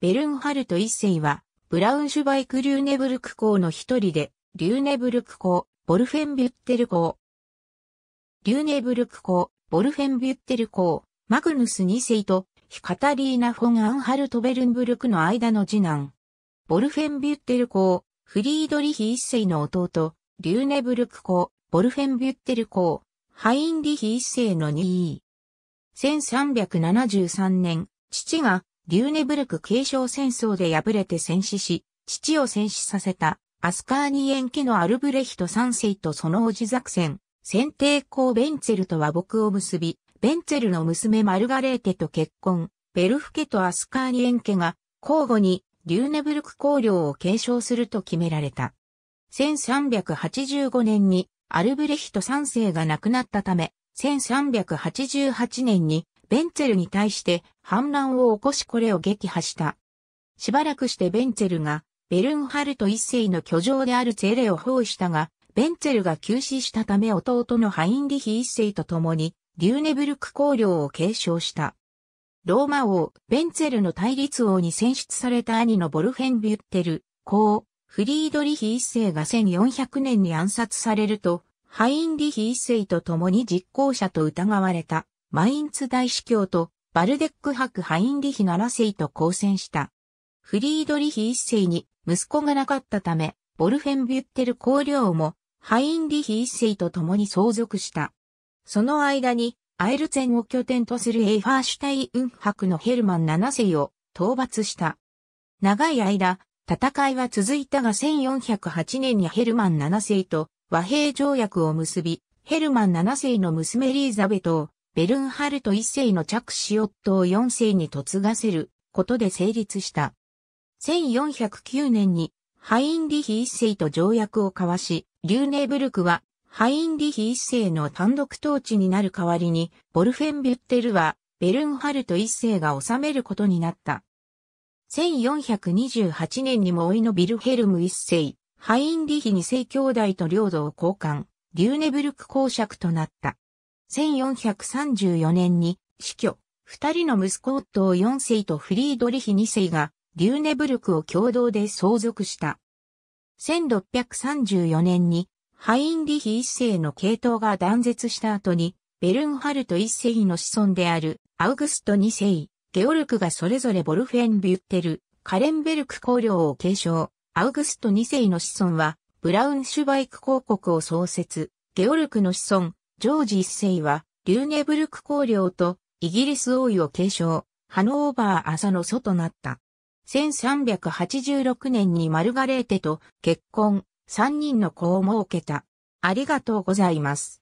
ベルンハルト一世は、ブラウンシュバイク・リューネブルク校の一人で、リューネブルク校、ボルフェンビュッテル校。リューネブルク校、ボルフェンビュッテル校、マグヌス二世と、ヒカタリーナ・フォン・アンハルト・ベルンブルクの間の次男。ボルフェンビュッテル校、フリードリヒ一世の弟、リューネブルク校、ボルフェンビュッテル校、ハインリヒ一世の2位。1373年、父がリューネブルク継承戦争で敗れて戦死し、父を戦死させた、アスカーニエン家のアルブレヒト3世とその叔父作戦、先帝公ベンツェルと和睦を結び、ベンツェルの娘マルガレーテと結婚、ベルフ家とアスカーニエン家が交互にリューネブルク公領を継承すると決められた。1385年にアルブレヒト3世が亡くなったため、1388年にベンツェルに対して反乱を起こしこれを撃破した。しばらくしてベンツェルがベルンハルト一世の居城であるツェレを包囲したが、ベンツェルが急死したため弟のハインリヒ一世と共にリューネブルク公領を継承した。ローマ王、ベンツェルの対立王に選出された兄のボルフェン・ビュッテル、公、フリードリヒ一世が1400年に暗殺されると、ハインリヒ一世と共に実行者と疑われた。マインツ大司教とバルデック博ハインリヒ7世と交戦した。フリードリヒ1世に息子がなかったため、ボルフェンビュッテル公領もハインリヒ1世と共に相続した。その間にアイルツェンを拠点とするエイファーシュタイウン博のヘルマン7世を討伐した。長い間、戦いは続いたが1408年にヘルマン7世と和平条約を結び、ヘルマン7世の娘リーザベトをベルンハルト一世の着手夫を四世に嫁がせることで成立した。1409年にハインリヒ一世と条約を交わし、リューネーブルクはハインリヒ一世の単独統治になる代わりに、ボルフェンビュッテルはベルンハルト一世が治めることになった。1428年にも老いのビルヘルム一世、ハインリヒ二世兄弟と領土を交換、リューネブルク公爵となった。1434年に死去、二人の息子夫を4世とフリードリヒ2世がリューネブルクを共同で相続した。1634年にハインリヒ1世の系統が断絶した後に、ベルンハルト1世の子孫であるアウグスト2世、ゲオルクがそれぞれボルフェン・ビュッテル、カレンベルク公領を継承、アウグスト2世の子孫は、ブラウンシュバイク公国を創設、ゲオルクの子孫、ジョージ一世は、リューネブルク公領とイギリス王位を継承、ハノーバー朝の祖となった。1386年にマルガレーテと結婚、3人の子を設けた。ありがとうございます。